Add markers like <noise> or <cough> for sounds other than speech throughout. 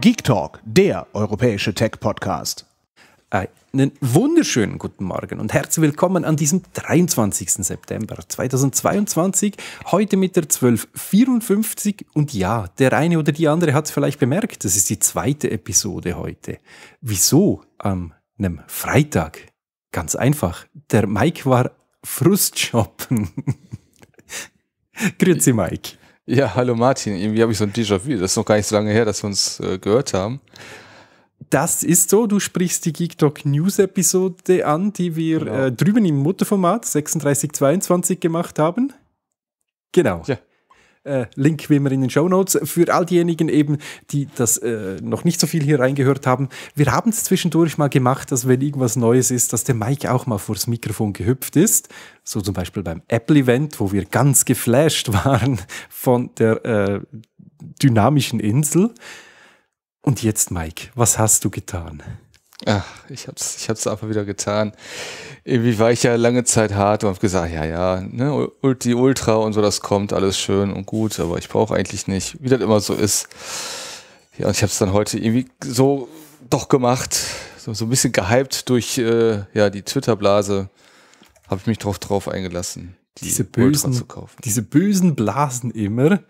Geek Talk, der europäische Tech-Podcast. Äh, einen wunderschönen guten Morgen und herzlich willkommen an diesem 23. September 2022. Heute mit der 1254 und ja, der eine oder die andere hat es vielleicht bemerkt, das ist die zweite Episode heute. Wieso am einem Freitag? Ganz einfach, der Mike war Frustshoppen. <laughs> Grüezi Mike. Ja, hallo Martin, irgendwie habe ich so ein Déjà-vu. Das ist noch gar nicht so lange her, dass wir uns äh, gehört haben. Das ist so, du sprichst die Geek Talk News Episode an, die wir genau. äh, drüben im Mutterformat 3622 gemacht haben. Genau. Ja. Äh, Link wie immer in den Show Notes. Für all diejenigen eben, die das äh, noch nicht so viel hier reingehört haben, wir haben es zwischendurch mal gemacht, dass wenn irgendwas Neues ist, dass der Mike auch mal vors Mikrofon gehüpft ist. So zum Beispiel beim Apple-Event, wo wir ganz geflasht waren <laughs> von der äh, dynamischen Insel. Und jetzt, Mike, was hast du getan? Ach, ich hab's, ich hab's einfach wieder getan. Irgendwie war ich ja lange Zeit hart und hab gesagt, ja, ja, ne, die Ultra und so, das kommt, alles schön und gut, aber ich brauche eigentlich nicht, wie das immer so ist. Ja, und ich hab's dann heute irgendwie so doch gemacht, so, so ein bisschen gehypt durch äh, ja, die Twitter-Blase, habe ich mich drauf, drauf eingelassen, die diese bösen, Ultra zu kaufen. Diese bösen Blasen immer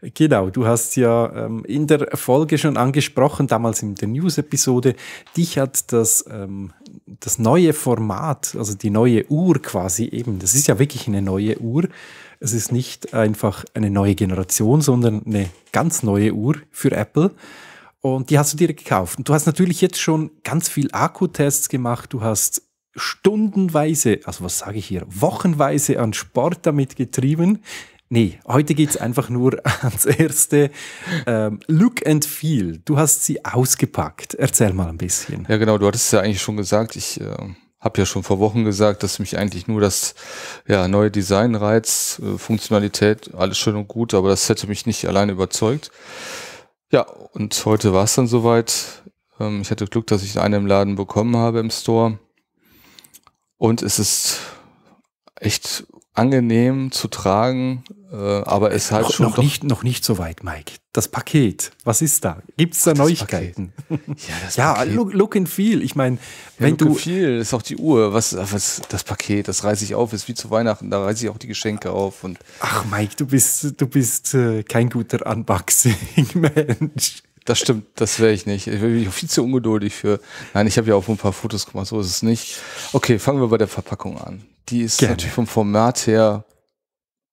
Genau, du hast ja ähm, in der Folge schon angesprochen, damals in der News-Episode, dich hat das, ähm, das neue Format, also die neue Uhr quasi eben, das ist ja wirklich eine neue Uhr. Es ist nicht einfach eine neue Generation, sondern eine ganz neue Uhr für Apple. Und die hast du dir gekauft. Und du hast natürlich jetzt schon ganz viel Akkutests gemacht. Du hast stundenweise, also was sage ich hier, wochenweise an Sport damit getrieben. Nee, heute geht es einfach nur <laughs> ans erste. Ähm, Look and Feel. Du hast sie ausgepackt. Erzähl mal ein bisschen. Ja, genau. Du hattest es ja eigentlich schon gesagt. Ich äh, habe ja schon vor Wochen gesagt, dass mich eigentlich nur das ja, neue Design reizt, äh, Funktionalität, alles schön und gut, aber das hätte mich nicht alleine überzeugt. Ja, und heute war es dann soweit. Ähm, ich hatte Glück, dass ich eine im Laden bekommen habe im Store. Und es ist echt angenehm zu tragen, äh, aber es halt noch, schon. Noch nicht, noch nicht so weit, Mike. Das Paket, was ist da? Gibt es da Ach, Neuigkeiten? Paket. Ja, das ja Paket. Look, look and Feel. Ich meine, ja, wenn look du. Look and Feel ist auch die Uhr. Was, was das Paket, das reiße ich auf, ist wie zu Weihnachten, da reiße ich auch die Geschenke auf. Und Ach, Mike, du bist, du bist äh, kein guter Unboxing-Mensch. Das stimmt, das wäre ich nicht. Ich bin viel zu ungeduldig für. Nein, ich habe ja auch ein paar Fotos gemacht, so ist es nicht. Okay, fangen wir bei der Verpackung an. Die ist Gerne. natürlich vom Format her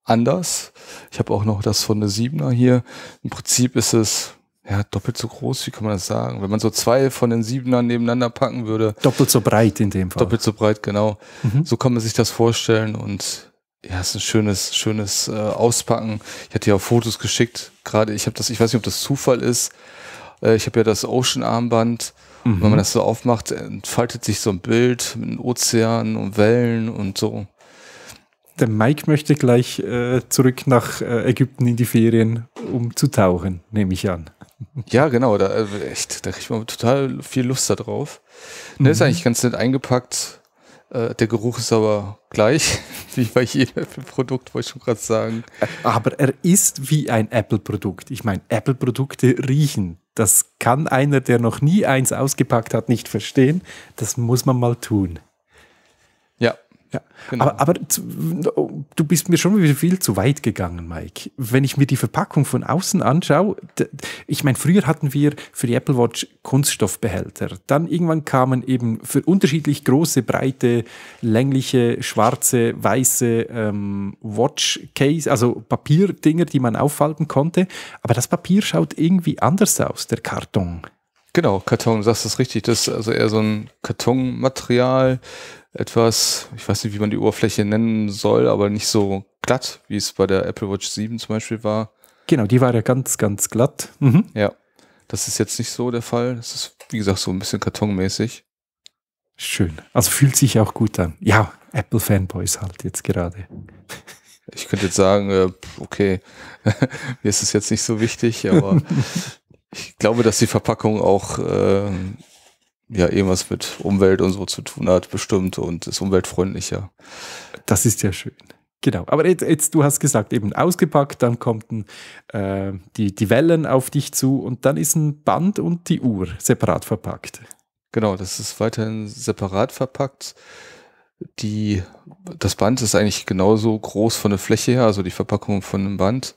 anders. Ich habe auch noch das von der Siebener hier. Im Prinzip ist es ja doppelt so groß, wie kann man das sagen? Wenn man so zwei von den Siebenern nebeneinander packen würde. Doppelt so breit in dem Fall. Doppelt so breit, genau. Mhm. So kann man sich das vorstellen und ja, es ist ein schönes, schönes äh, Auspacken. Ich hatte ja Fotos geschickt. Gerade ich habe das, ich weiß nicht, ob das Zufall ist. Äh, ich habe ja das Ocean-Armband. Mhm. Wenn man mhm. das so aufmacht, entfaltet sich so ein Bild mit Ozean und Wellen und so. Der Mike möchte gleich äh, zurück nach äh, Ägypten in die Ferien, um zu tauchen, nehme ich an. <laughs> Ja, genau, da, äh, echt, da kriegt man total viel Lust darauf. Der ist mhm. eigentlich ganz nett eingepackt. Äh, der Geruch ist aber gleich, <laughs> wie bei jedem Apple-Produkt, wollte ich schon gerade sagen. Aber er ist wie ein Apple-Produkt. Ich meine, Apple-Produkte riechen. Das kann einer, der noch nie eins ausgepackt hat, nicht verstehen. Das muss man mal tun. Ja. Genau. Aber, aber, du bist mir schon wieder viel zu weit gegangen, Mike. Wenn ich mir die Verpackung von außen anschaue, ich meine, früher hatten wir für die Apple Watch Kunststoffbehälter. Dann irgendwann kamen eben für unterschiedlich große, breite, längliche, schwarze, weiße ähm, Watch-Case, also Papierdinger, die man auffalten konnte. Aber das Papier schaut irgendwie anders aus, der Karton. Genau, Karton, du sagst es richtig. Das ist also eher so ein Kartonmaterial, etwas, ich weiß nicht, wie man die Oberfläche nennen soll, aber nicht so glatt, wie es bei der Apple Watch 7 zum Beispiel war. Genau, die war ja ganz, ganz glatt. Mhm. Ja, das ist jetzt nicht so der Fall. Das ist, wie gesagt, so ein bisschen kartonmäßig. Schön. Also fühlt sich auch gut an. Ja, Apple-Fanboys halt jetzt gerade. Ich könnte jetzt sagen, äh, okay, <laughs> mir ist es jetzt nicht so wichtig, aber <laughs> Ich glaube, dass die Verpackung auch äh, ja irgendwas mit Umwelt und so zu tun hat, bestimmt und ist umweltfreundlicher. Das ist ja schön. Genau, aber jetzt, jetzt, du hast gesagt, eben ausgepackt, dann kommen äh, die, die Wellen auf dich zu und dann ist ein Band und die Uhr separat verpackt. Genau, das ist weiterhin separat verpackt. Die, das Band ist eigentlich genauso groß von der Fläche her, also die Verpackung von einem Band.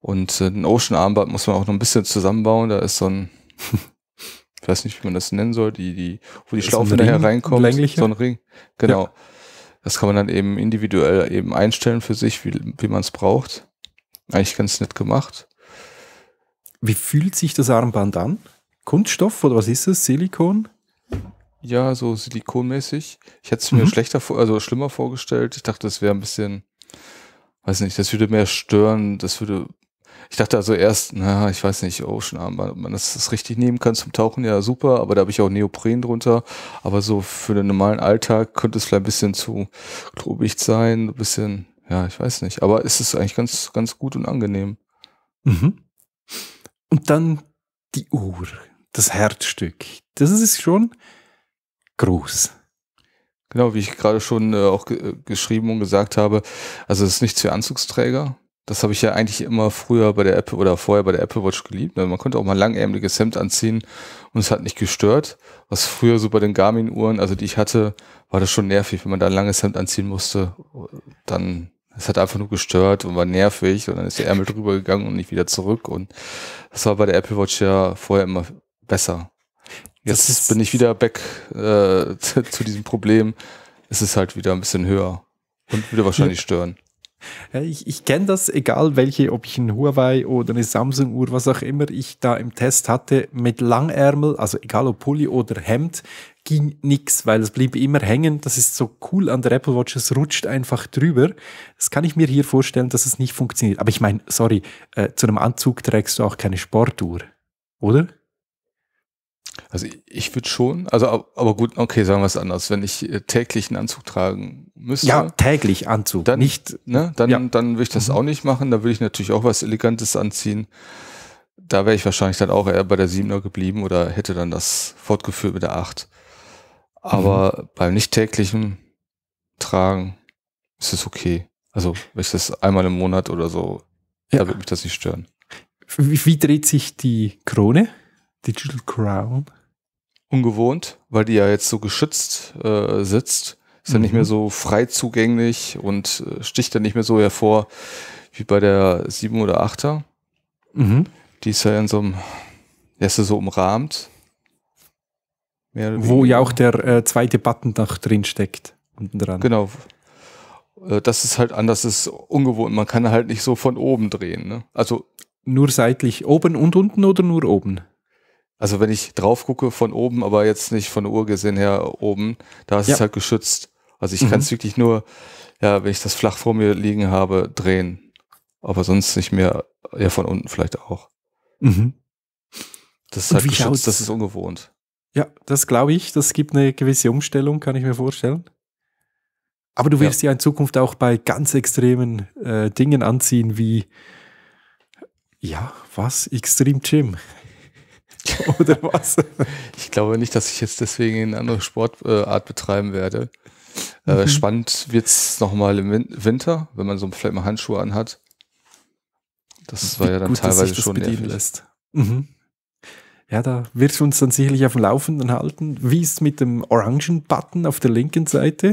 Und äh, den Ocean Armband muss man auch noch ein bisschen zusammenbauen. Da ist so ein, <laughs> ich weiß nicht, wie man das nennen soll, die, die, wo die Schlaufe da reinkommt. Längliche? So ein Ring. Genau. Ja. Das kann man dann eben individuell eben einstellen für sich, wie, wie man es braucht. Eigentlich ganz nett gemacht. Wie fühlt sich das Armband an? Kunststoff oder was ist es? Silikon? Ja, so silikonmäßig. Ich hätte es mir mhm. schlechter, also schlimmer vorgestellt. Ich dachte, das wäre ein bisschen, weiß nicht, das würde mehr stören, das würde ich dachte also erst, na, ich weiß nicht, Ocean Armband, ob man das, das richtig nehmen kann zum Tauchen, ja super, aber da habe ich auch Neopren drunter. Aber so für den normalen Alltag könnte es vielleicht ein bisschen zu klobig sein, ein bisschen, ja, ich weiß nicht. Aber es ist eigentlich ganz, ganz gut und angenehm. Mhm. Und dann die Uhr, das Herzstück. Das ist schon groß. Genau, wie ich gerade schon äh, auch äh, geschrieben und gesagt habe, also es ist nichts für Anzugsträger, das habe ich ja eigentlich immer früher bei der Apple oder vorher bei der Apple Watch geliebt. Ne? Man konnte auch mal ein langärmeliges Hemd anziehen und es hat nicht gestört. Was früher so bei den Garmin-Uhren, also die ich hatte, war das schon nervig, wenn man da ein langes Hemd anziehen musste. Dann, es hat einfach nur gestört und war nervig und dann ist der Ärmel drüber gegangen und nicht wieder zurück. Und das war bei der Apple Watch ja vorher immer besser. Jetzt das bin ich wieder back äh, <laughs> zu diesem Problem. Es ist halt wieder ein bisschen höher und würde wahrscheinlich stören. Ich, ich kenne das, egal welche, ob ich ein Huawei oder eine Samsung-Uhr, was auch immer ich da im Test hatte, mit Langärmel, also egal ob Pulli oder Hemd, ging nix, weil es blieb immer hängen. Das ist so cool an der Apple Watch, es rutscht einfach drüber. Das kann ich mir hier vorstellen, dass es nicht funktioniert. Aber ich meine, sorry, äh, zu einem Anzug trägst du auch keine Sportuhr, oder? Also ich würde schon, also aber gut, okay, sagen wir es anders. Wenn ich äh, täglich einen Anzug tragen müsste. Ja, täglich Anzug. Dann nicht. Ne, dann, ja. dann würde ich das mhm. auch nicht machen. Da würde ich natürlich auch was Elegantes anziehen. Da wäre ich wahrscheinlich dann auch eher bei der 7er geblieben oder hätte dann das fortgeführt mit der 8. Aber mhm. beim nicht täglichen Tragen ist es okay. Also wenn ich das einmal im Monat oder so, ja. da würde mich das nicht stören. Wie, wie dreht sich die Krone? Digital Crown. Ungewohnt, weil die ja jetzt so geschützt äh, sitzt. Ist mhm. ja nicht mehr mhm. so frei zugänglich und äh, sticht dann nicht mehr so hervor wie bei der 7 oder 8er. Mhm. Die ist ja in so einem, der ist ja so umrahmt. Wo ja auch der äh, zweite Button noch drin steckt, unten dran. Genau. Äh, das ist halt anders, ist ungewohnt. Man kann halt nicht so von oben drehen. Ne? Also nur seitlich oben und unten oder nur oben? also wenn ich drauf gucke von oben, aber jetzt nicht von der Uhr gesehen her oben, da ist ja. es halt geschützt. Also ich mhm. kann es wirklich nur, ja, wenn ich das flach vor mir liegen habe, drehen. Aber sonst nicht mehr, ja, von unten vielleicht auch. Mhm. Das ist halt geschützt, schaut's? das ist ungewohnt. Ja, das glaube ich. Das gibt eine gewisse Umstellung, kann ich mir vorstellen. Aber du wirst ja, ja in Zukunft auch bei ganz extremen äh, Dingen anziehen, wie, ja, was? Extreme Gym. <laughs> Oder was? ich glaube nicht, dass ich jetzt deswegen eine andere Sportart betreiben werde. Äh, mhm. Spannend wird es nochmal im Winter, wenn man so vielleicht mal Handschuhe anhat. Das war ja dann gut, teilweise schon bedienen nervig. lässt. Mhm. Ja, da wird uns dann sicherlich auf dem Laufenden halten. Wie ist mit dem orangen Button auf der linken Seite?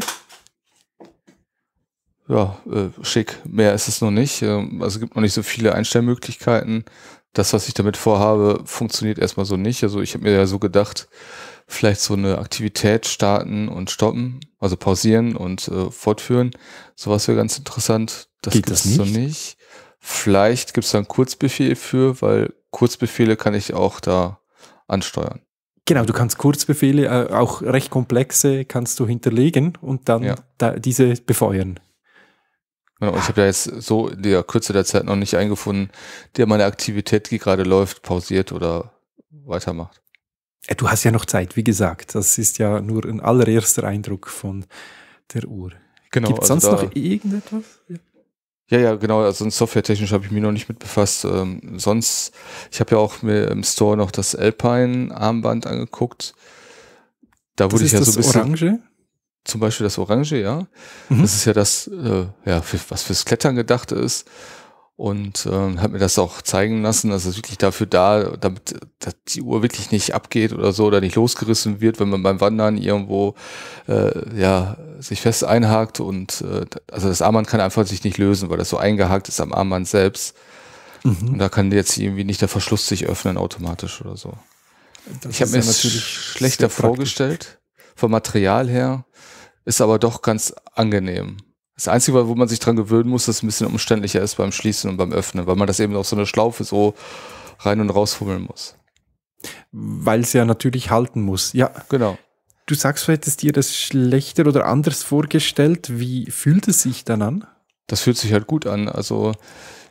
Ja, äh, schick. Mehr ist es noch nicht. Ähm, also gibt noch nicht so viele Einstellmöglichkeiten das, was ich damit vorhabe, funktioniert erstmal so nicht. Also ich habe mir ja so gedacht, vielleicht so eine Aktivität starten und stoppen, also pausieren und äh, fortführen. Sowas wäre ganz interessant. Das Geht das nicht? so nicht. Vielleicht gibt es da einen Kurzbefehl für, weil Kurzbefehle kann ich auch da ansteuern. Genau, du kannst Kurzbefehle, äh, auch recht komplexe, kannst du hinterlegen und dann ja. diese befeuern ich habe da jetzt so in der Kürze der Zeit noch nicht eingefunden, der meine Aktivität, die gerade läuft, pausiert oder weitermacht. Äh, du hast ja noch Zeit, wie gesagt. Das ist ja nur ein allererster Eindruck von der Uhr. Genau, Gibt es also sonst noch irgendetwas? Ja. Ja, ja, genau. Also softwaretechnisch habe ich mich noch nicht mit befasst. Ähm, sonst, ich habe ja auch mir im Store noch das Alpine Armband angeguckt. Da das wurde ich ja so ein bisschen. Orange? zum Beispiel das Orange, ja. Mhm. Das ist ja das, äh, ja, für, was fürs Klettern gedacht ist. Und ähm, hat mir das auch zeigen lassen, dass es wirklich dafür da, damit dass die Uhr wirklich nicht abgeht oder so oder nicht losgerissen wird, wenn man beim Wandern irgendwo äh, ja sich fest einhakt und äh, also das Armband kann einfach sich nicht lösen, weil das so eingehakt ist am Armband selbst. Mhm. Und da kann jetzt irgendwie nicht der Verschluss sich öffnen automatisch oder so. Das ich habe mir das natürlich schlechter vorgestellt vom Material her ist aber doch ganz angenehm. Das Einzige, wo man sich dran gewöhnen muss, dass es ein bisschen umständlicher ist beim Schließen und beim Öffnen, weil man das eben auf so einer Schlaufe so rein und rausfummeln muss. Weil es ja natürlich halten muss. Ja, genau. Du sagst, du hättest dir das schlechter oder anders vorgestellt. Wie fühlt es sich dann an? Das fühlt sich halt gut an. Also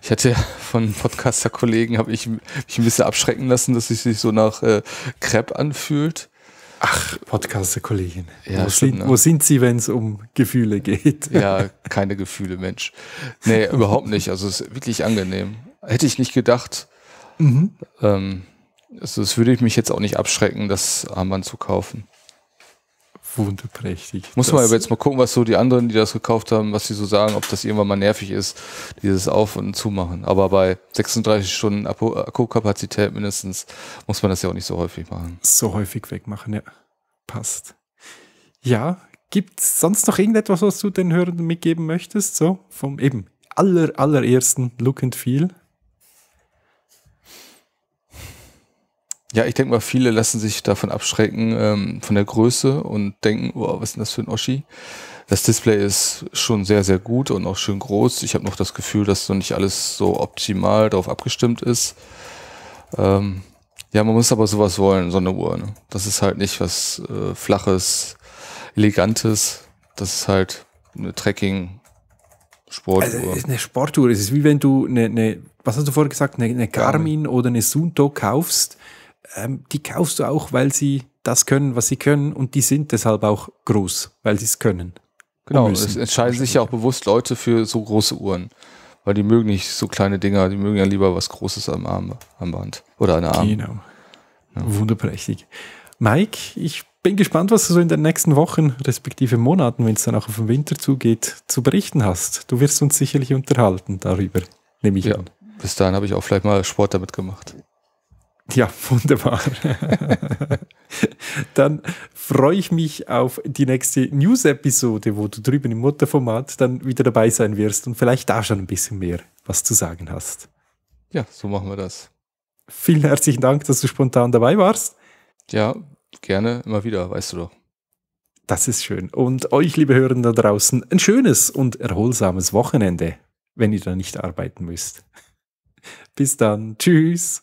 ich hatte <laughs> von Podcaster-Kollegen, habe ich mich ein bisschen abschrecken lassen, dass es sich so nach äh, Crepe anfühlt. Ach, podcast kollegin Ja, wo, sind, ne? wo sind Sie, wenn es um Gefühle geht? <laughs> Ja, keine Gefühle, Mensch. Nee, überhaupt nicht. Also es ist wirklich angenehm. Hätte ich nicht gedacht. Mhm. Ähm, also das würde ich mich jetzt auch nicht abschrecken, das Armband zu kaufen wunderprächtig. Muss man aber jetzt mal gucken, was so die anderen, die das gekauft haben, was sie so sagen, ob das irgendwann mal nervig ist, dieses Auf- und Zumachen. Aber bei 36 Stunden Akkukapazität mindestens muss man das ja auch nicht so häufig machen. So häufig wegmachen, ja. Passt. Ja, gibt es sonst noch irgendetwas, was du den Hörern mitgeben möchtest? So vom eben aller, allerersten Look and Feel? Ja, ich denke mal, viele lassen sich davon abschrecken, ähm, von der Größe und denken, oh, was ist denn das für ein Oschi? Das Display ist schon sehr, sehr gut und auch schön groß. Ich habe noch das Gefühl, dass noch nicht alles so optimal darauf abgestimmt ist. Ähm, ja, man muss aber sowas wollen, so eine Uhr. Ne? Das ist halt nicht was äh, Flaches, Elegantes. Das ist halt eine Trekking, Sportuhr. Also eine Sportuhr, es ist wie wenn du eine, eine was hast du vorher gesagt, eine, eine Garmin, Garmin, oder eine Sunto kaufst ähm, die kaufst du auch, weil sie das können, was sie können und die sind deshalb auch groß, weil sie genau, es können. Genau, es entscheiden sich ja auch bewusst Leute für so große Uhren, weil die mögen nicht so kleine Dinger, die mögen ja lieber was Großes am Arm, Armband oder an der Arm. Genau. Ja. Wunderprächtig. Mike, ich bin gespannt, was du so in den nächsten Wochen, respektive Monaten, wenn es dann auch auf den Winter zugeht, zu berichten hast. Du wirst uns sicherlich unterhalten darüber, nehme ich ja, an. Bis dahin habe ich auch vielleicht mal Sport damit gemacht. Ja, wunderbar. <laughs> dann freue ich mich auf die nächste News-Episode, wo du drüben im Mutterformat dann wieder dabei sein wirst und vielleicht da schon ein bisschen mehr was zu sagen hast. Ja, so machen wir das. Vielen herzlichen Dank, dass du spontan dabei warst. Ja, gerne, immer wieder, weißt du doch. Das ist schön. Und euch, liebe Hörenden da draußen, ein schönes und erholsames Wochenende, wenn ihr da nicht arbeiten müsst. Bis dann. Tschüss.